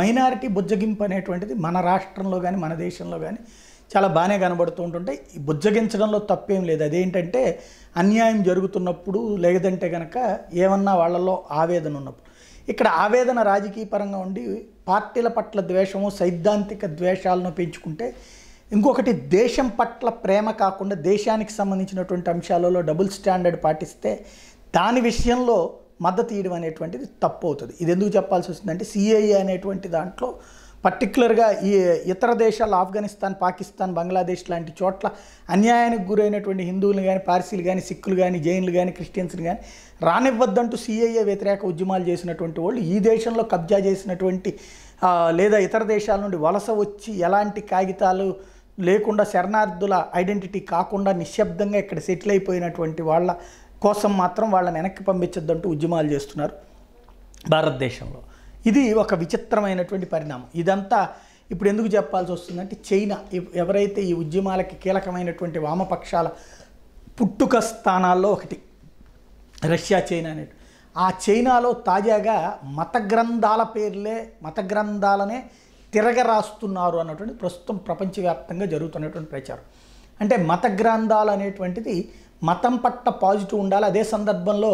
Minority బుజ్జగింపు అనేటువంటిది మన రాష్ట్రంలో కానీ మన దేశంలో కానీ చాలా బాగానే కనబడుతూ ఉంటుంటే బుజ్జగించడంలో తప్పేం లేదు అదేంటంటే అన్యాయం జరుగుతున్నప్పుడు లేదంటే కనుక ఏమన్నా వాళ్ళల్లో ఆవేదన ఉన్నప్పుడు ఇక్కడ ఆవేదన రాజకీయ పరంగా ఉండి పార్టీల పట్ల ద్వేషము సైద్ధాంతిక ద్వేషాలను పెంచుకుంటే ఇంకొకటి దేశం పట్ల ప్రేమ కాకుండా దేశానికి సంబంధించినటువంటి అంశాలలో డబుల్ స్టాండర్డ్ పాటిస్తే దాని విషయంలో మద్దతు ఇవ్వడం అనేటువంటిది తప్పు అవుతుంది ఇది ఎందుకు చెప్పాల్సి వస్తుందంటే సిఐఏ అనేటువంటి దాంట్లో పర్టికులర్గా ఈ ఇతర దేశాలు ఆఫ్ఘనిస్తాన్ పాకిస్తాన్ బంగ్లాదేశ్ లాంటి చోట్ల అన్యాయానికి గురైనటువంటి హిందువులు కానీ పార్సీలు కానీ సిక్కులు కానీ జైన్లు కానీ క్రిస్టియన్స్లు కానీ రానివ్వద్దంటూ సిఐఏ వ్యతిరేక ఉద్యమాలు చేసినటువంటి వాళ్ళు ఈ దేశంలో కబ్జా చేసినటువంటి లేదా ఇతర దేశాల నుండి వలస వచ్చి ఎలాంటి కాగితాలు లేకుండా శరణార్థుల ఐడెంటిటీ కాకుండా నిశ్శబ్దంగా ఇక్కడ సెటిల్ అయిపోయినటువంటి వాళ్ళ కోసం మాత్రం వాళ్ళని వెనక్కి పంపించొద్దంటూ ఉద్యమాలు చేస్తున్నారు భారతదేశంలో ఇది ఒక విచిత్రమైనటువంటి పరిణామం ఇదంతా ఇప్పుడు ఎందుకు చెప్పాల్సి వస్తుందంటే చైనా ఎవరైతే ఈ ఉద్యమాలకి కీలకమైనటువంటి వామపక్షాల పుట్టుక స్థానాల్లో ఒకటి రష్యా చైనా అనే ఆ చైనాలో తాజాగా మత గ్రంథాల పేర్లే మత గ్రంథాలనే తిరగరాస్తున్నారు అన్నటువంటి ప్రస్తుతం ప్రపంచవ్యాప్తంగా జరుగుతున్నటువంటి ప్రచారం అంటే మత గ్రంథాలు అనేటువంటిది మతం పట్ల పాజిటివ్ ఉండాలి అదే సందర్భంలో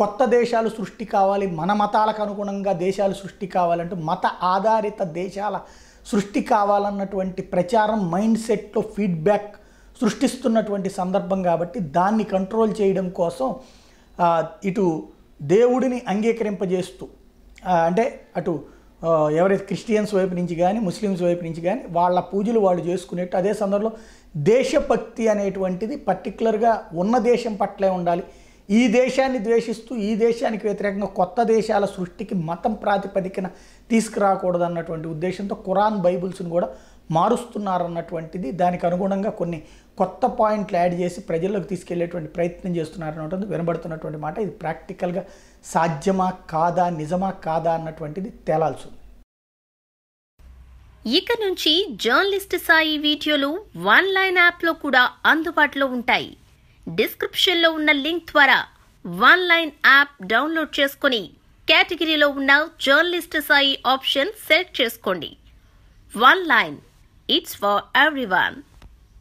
కొత్త దేశాలు సృష్టి కావాలి మన మతాలకు అనుగుణంగా దేశాలు సృష్టి కావాలంటే మత ఆధారిత దేశాల సృష్టి కావాలన్నటువంటి ప్రచారం మైండ్ సెట్లో ఫీడ్బ్యాక్ సృష్టిస్తున్నటువంటి సందర్భం కాబట్టి దాన్ని కంట్రోల్ చేయడం కోసం ఇటు దేవుడిని అంగీకరింపజేస్తూ అంటే అటు ఎవరైతే క్రిస్టియన్స్ వైపు నుంచి కానీ ముస్లిమ్స్ వైపు నుంచి కానీ వాళ్ళ పూజలు వాళ్ళు చేసుకునేట్టు అదే సందర్భంలో దేశభక్తి అనేటువంటిది పర్టికులర్గా ఉన్న దేశం పట్లే ఉండాలి ఈ దేశాన్ని ద్వేషిస్తూ ఈ దేశానికి వ్యతిరేకంగా కొత్త దేశాల సృష్టికి మతం ప్రాతిపదికన తీసుకురాకూడదు అన్నటువంటి ఉద్దేశంతో ఖురాన్ బైబుల్స్ని కూడా మారుస్తున్నారన్నటువంటిది దానికి అనుగుణంగా కొన్ని కొత్త పాయింట్లు యాడ్ చేసి ప్రజల్లోకి తీసుకెళ్లేటువంటి ప్రయత్నం అన్నటువంటి వినబడుతున్నటువంటి మాట ఇది ప్రాక్టికల్గా సాధ్యమా కాదా నిజమా కాదా అన్నటువంటిది తేలాల్సి ఉంది ఇక నుంచి జర్నలిస్ట్ సాయి వీడియోలు వన్ లైన్ యాప్లో కూడా అందుబాటులో ఉంటాయి డిస్క్రిప్షన్లో ఉన్న లింక్ ద్వారా వన్ లైన్ యాప్ డౌన్లోడ్ చేసుకుని కేటగిరీలో ఉన్న జర్నలిస్ట్ సాయి ఆప్షన్ సెలెక్ట్ చేసుకోండి one line It's for everyone.